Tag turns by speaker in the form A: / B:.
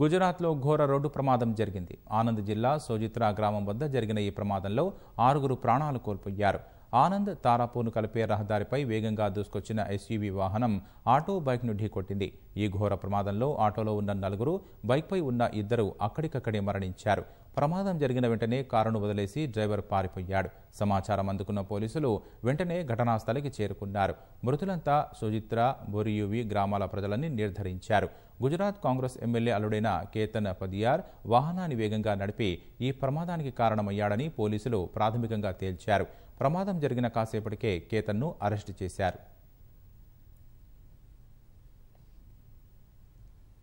A: గుజరాత్లో ఘోర రోడ్డు ప్రమాదం జరిగింది ఆనంద్ జిల్లా సోజిత్రా గ్రామం వద్ద జరిగిన ఈ ప్రమాదంలో ఆరుగురు ప్రాణాలు కోల్పోయారు ఆనంద్ తారాపూర్ను కలిపే రహదారిపై వేగంగా దూసుకొచ్చిన ఎస్యూవీ వాహనం ఆటో బైక్ను ఢీకొట్టింది ఈ ఘోర ప్రమాదంలో ఆటోలో ఉన్న నలుగురు బైక్పై ఉన్న ఇద్దరు అక్కడికక్కడే మరణించారు ప్రమాదం జరిగిన వెంటనే కారును వదిలేసి డ్రైవర్ పారిపోయాడు సమాచారం అందుకున్న పోలీసులు వెంటనే ఘటనాస్థలికి చేరుకున్నారు మృతులంతా సుజిత్ర బొరియువి గ్రామాల ప్రజలని నిర్ధారించారు గుజరాత్ కాంగ్రెస్ ఎమ్మెల్యే అల్లుడైన కేతన్ పదియార్ వాహనాన్ని వేగంగా నడిపి ఈ ప్రమాదానికి కారణమయ్యాడని పోలీసులు ప్రాథమికంగా తేల్చారు ప్రమాదం జరిగిన కాసేపటికే కేతన్ను అరెస్టు చేశారు